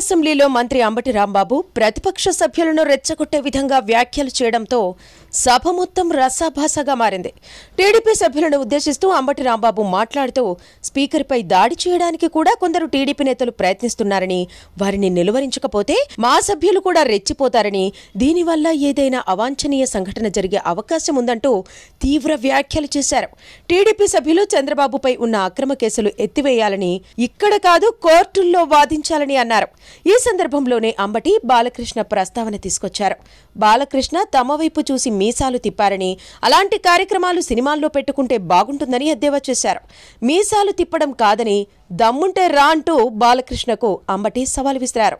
అసెంబ్లీలో మంత్రి అంబటి రాంబాబు ప్రతిపక్ష సభ్యులను రెచ్చగొట్టే విధంగా వ్యాఖ్యలు చేయడంతో సభ మొత్తం రసాభాసగా మారింది టీడీపీ సభ్యులను ఉద్దేశిస్తూ అంబటి రాంబాబు మాట్లాడుతూ స్పీకర్పై దాడి చేయడానికి కూడా కొందరు టీడీపీ నేతలు ప్రయత్నిస్తున్నారని వారిని నిలువరించకపోతే మా సభ్యులు కూడా రెచ్చిపోతారని దీనివల్ల ఏదైనా అవాంఛనీయ సంఘటన జరిగే అవకాశం ఉందంటూ తీవ్ర వ్యాఖ్యలు చేశారు టీడీపీ సభ్యులు చంద్రబాబుపై ఉన్న అక్రమ కేసులు ఎత్తివేయాలని ఇక్కడ కాదు కోర్టుల్లో వాదించాలని అన్నారు ఈ సందర్భంలోనే అంబటి బాలకృష్ణ ప్రస్తావన తీసుకొచ్చారు బాలకృష్ణ తమ వైపు చూసి మీసాలు తిప్పారని అలాంటి కార్యక్రమాలు సినిమాల్లో పెట్టుకుంటే బాగుంటుందని ఎద్దేవా చేశారు మీసాలు తిప్పడం కాదని దమ్ముంటే రా అంటూ బాలకృష్ణకు అంబటి సవాల్ విసిరారు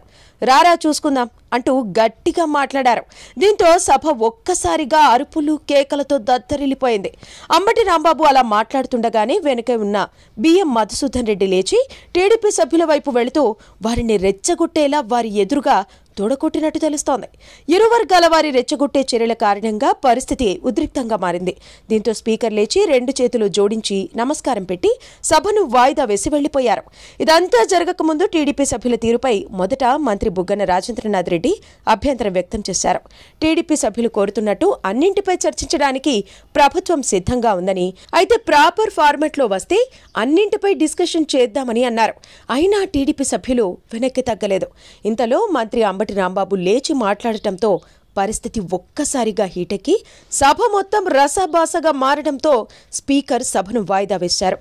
రారా చూసుకుందాం అంటూ గట్టిగా మాట్లాడారు దీంతో సభ ఒక్కసారిగా అరుపులు కేకలతో దద్దరిల్లిపోయింది అంబటి రాంబాబు అలా మాట్లాడుతుండగానే వెనుక ఉన్న బిఎం మధుసూదన్ రెడ్డి లేచి టీడీపీ సభ్యుల వైపు వెళుతూ వారిని రెచ్చగొట్టేలా వారి ఎదురుగా తోడకొట్టినట్టు తెలుస్తోంది ఇరు వర్గాల వారి రెచ్చగొట్టే చర్యల కారణంగా పరిస్థితి ఉద్రిక్తంగా మారింది దీంతో స్పీకర్ లేచి రెండు చేతులు జోడించి నమస్కారం పెట్టి సభను వాయిదా వేసి వెళ్లిపోయారు ఇదంతా జరగకముందు టీడీపీ సభ్యుల తీరుపై మొదట మంత్రి బుగ్గన రాజేంద్రనాథ్ రెడ్డి అభ్యంతరం వ్యక్తం చేశారు టీడీపీ సభ్యులు కోరుతున్నట్టు అన్నింటిపై చర్చించడానికి ప్రభుత్వం సిద్ధంగా ఉందని అయితే ప్రాపర్ ఫార్మెట్లో వస్తే అన్నింటిపై డిస్కషన్ చేద్దామని అన్నారు అయినా టీడీపీ సభ్యులు వెనక్కి తగ్గలేదు ఇంతలో మంత్రి అంబటి అంబటి రాంబాబు లేచి మాట్లాడటంతో పరిస్థితి ఒక్కసారిగా హీటెక్కి సభ మొత్తం రసభాసగా మారడంతో స్పీకర్ సభను వాయిదా వేశారు